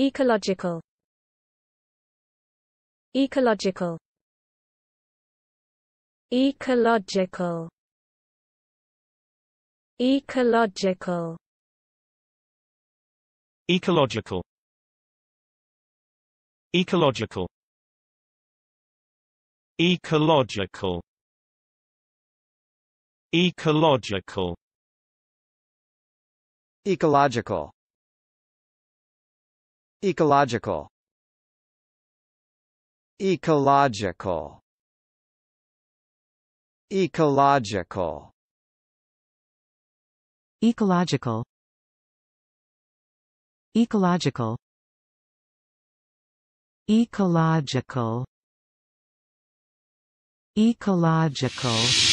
Ecological Ecological Ecological Ecological Ecological Ecological Ecological Ecological Ecological Ecological Ecological Ecological Ecological Ecological Ecological Ecological